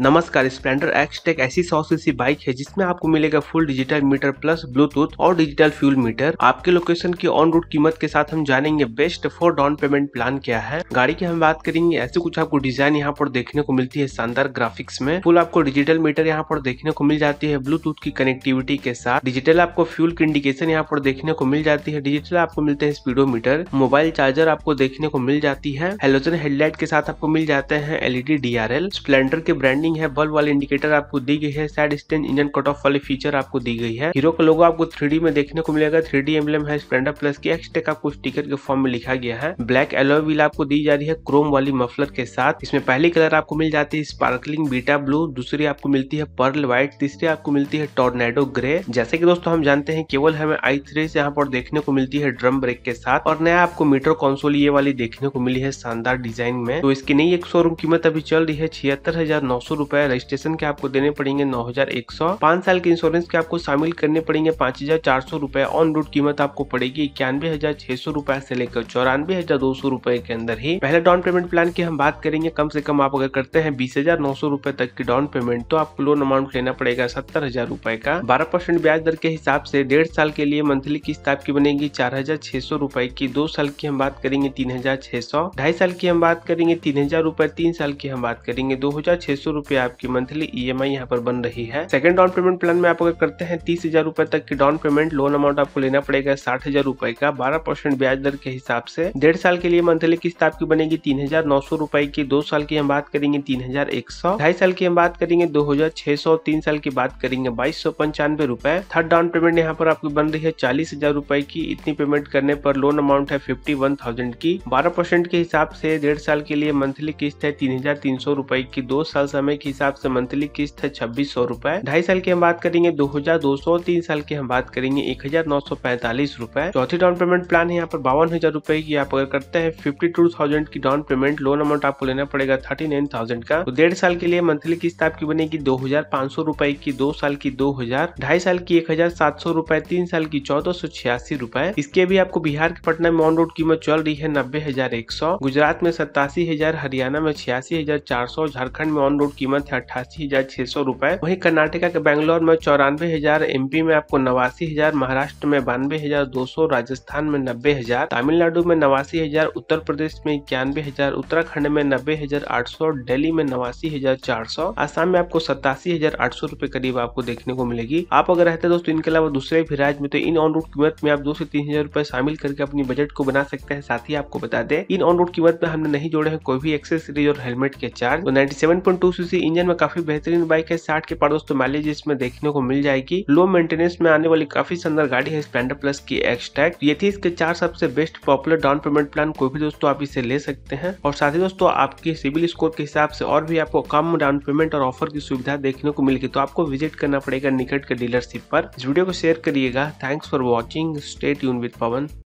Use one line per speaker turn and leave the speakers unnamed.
नमस्कार Splendor XTEC ऐसी सौ सीसी बाइक है जिसमें आपको मिलेगा full digital meter plus Bluetooth और डिजिटल फ्यूल मीटर आपके लोकेशन की ऑन रूट कीमत के साथ हम जानेंगे best for down payment plan क्या है गाड़ी की हम बात करेंगे ऐसे कुछ आपको डिजाइन यहाँ पर देखने को मिलती है शानदार ग्राफिक्स में फुल आपको डिजिटल मीटर यहाँ पर देखने को मिल जाती है ब्लूटूथ की कनेक्टिविटी के साथ डिजिटल आपको फ्यूल की इंडिकेशन यहाँ पर देखने को मिल जाती है डिजिटल आपको मिलते हैं मीटर मोबाइल चार्जर आपको देखने को मिल जाती है हेलोजन हेडलाइट के साथ आपको मिल जाते हैं एलईडी डी स्प्लेंडर के ब्रांड वाइंडिंग है बल्ब वाले इंडिकेटर आपको दी गई है side stand engine cut off वाली फीचर आपको दी गई है हीरो का लोगो आपको थ्री में देखने को मिलेगा थ्री एम्बलम है स्प्लेंडर प्लस की एक्सटेक आपको स्टिकर के फॉर्म में लिखा गया है ब्लैक एलो व्हील आपको दी जा रही है क्रोम वाली मफलर के साथ इसमें पहली कलर आपको मिल जाती है स्पार्कलिंग बीटा ब्लू दूसरी आपको मिलती है पर्ल व्हाइट तीसरी आपको मिलती है टोर्नेडो ग्रे जैसे कि दोस्तों हम जानते हैं केवल हमें आई थ्री से यहाँ पर देखने को मिलती है ड्रम ब्रेक के साथ और नया आपको मीटर कॉन्सोल ये वाली देखने को मिली है शानदार डिजाइन में तो इसकी नई एक शोरूम कीमत अभी चल रही है छिहत्तर हजार नौ सौ सौ रुपए रजिस्ट्रेशन के आपको देने पड़ेंगे नौ हजार एक सौ पांच साल के इंश्योरेंस के आपको शामिल करने पड़ेंगे पाँच हजार चार सौ रुपए ऑन रोड कीमत आपको पड़ेगी इक्यानवे हजार छह सौ रुपए से लेकर चौरानवे हजार दो सौ रुपए के अंदर ही पहले डाउन पेमेंट प्लान की हम बात करेंगे कम से कम आप अगर करते हैं बीस हजार नौ सौ रुपए तक की डाउन पेमेंट तो आपको लोन अमाउंट लेना पड़ेगा सत्तर हजार रुपए का बारह परसेंट ब्याज दर के हिसाब से डेढ़ साल के लिए मंथली किस्त आपकी बनेगी चार हजार छह सौ रुपए की दो साल की हम बात करेंगे तीन हजार छह सौ ढाई साल की हम बात करेंगे तीन हजार रुपए तीन साल की हम बात करेंगे दो हजार छह सौ रुपए आपकी मंथली ई एम आई यहाँ पर बन रही है सेकंड डाउन पेमेंट प्लान में आप अगर करते हैं तीस हजार रूपए तक की डाउन पेमेंट लोन अमाउंट आपको लेना पड़ेगा साठ हजार रूपए का बारह परसेंट ब्याज दर के हिसाब से डेढ़ साल के लिए मंथली किस्त आपकी बनेगी तीन हजार नौ सौ रूपए की दो साल की हम बात करेंगे तीन हजार एक सौ ढाई साल की हम बात करेंगे दो हजार छह सौ तीन साल की बात करेंगे बाईस सौ पंचानवे रूपए थर्ड डाउन पेमेंट यहाँ पर आपकी बन रही है चालीस हजार रूपए की इतनी पेमेंट करने पर लोन अमाउंट है फिफ्टी वन थाउजेंड की बारह परसेंट के हिसाब से डेढ़ साल के लिए मंथली किस्त है तीन हजार तीन सौ रूपए की दो साल समय समय के हिसाब से मंथली किस्त है छब्बीस सौ रूपए ढाई साल की हम बात करेंगे दो हजार दो सौ तीन साल की हम बात करेंगे एक हजार नौ सौ पैंतालीस रूपए चौथी डाउन पेमेंट प्लान है यहाँ पर बावन हजार रूपए की आप अगर करते हैं फिफ्टी टू थाउजेंड की डाउन पेमेंट लोन अमाउंट आपको लेना पड़ेगा थर्टी नाइन थाउजेंड का तो डेढ़ साल के लिए मंथली किस्त आपकी बनेगी दो हजार पांच सौ रूपए की दो साल की दो हजार ढाई साल की एक हजार सात सौ रूपए तीन साल की चौदह सौ छियासी रूपए इसके भी आपको बिहार के पटना में ऑन रोड कीमत चल रही है नब्बे हजार एक सौ गुजरात में सत्तासी हजार हरियाणा में छियासी हजार चार सौ झारखंड में ऑन रोड कीमत है अट्ठासी हजार छह सौ रूपए वही कर्नाटका के बैंगलोर में चौरानवे हजार एमपी में आपको नवासी हजार महाराष्ट्र में बानवे हजार दो सौ राजस्थान में नब्बे हजार तमिलनाडु में नवासी हजार उत्तर प्रदेश में इक्यानवे हजार उत्तराखंड में नब्बे हजार आठ सौ डेली में नवासी हजार चार सौ आसाम में आपको सतासी हजार आठ सौ रूपए करीब आपको देखने को मिलेगी आप अगर रहते दोस्तों इनके अलावा दूसरे भी राज्य में तो इन ऑन रोड कीमत में आप दो से तीन हजार रूपए शामिल करके अपनी बजट को बना सकते हैं साथ ही आपको बता दें इन ऑन रोड कीमत में हमने नहीं जोड़े हैं कोई भी एक्सेसरीज और हेलमेट के चार्ज तो नाइन्टी सेवन पॉइंट टू इसी इंजन में काफी बेहतरीन बाइक है साठ के पार दोस्तों माइलेज इसमें देखने को मिल जाएगी लो मेंटेनेंस में आने वाली काफी सुंदर गाड़ी है स्प्लेंडर प्लस की एक्सटैक ये थी इसके चार सबसे best popular down payment plan कोई भी दोस्तों आप इसे ले सकते हैं और साथ ही दोस्तों आपके सिविल स्कोर के हिसाब से और भी आपको कम डाउन पेमेंट और ऑफर की सुविधा देखने को मिलेगी तो आपको विजिट करना पड़ेगा निकट के डीलरशिप पर इस वीडियो को शेयर करिएगा थैंक्स फॉर वॉचिंग स्टेट यून विद पवन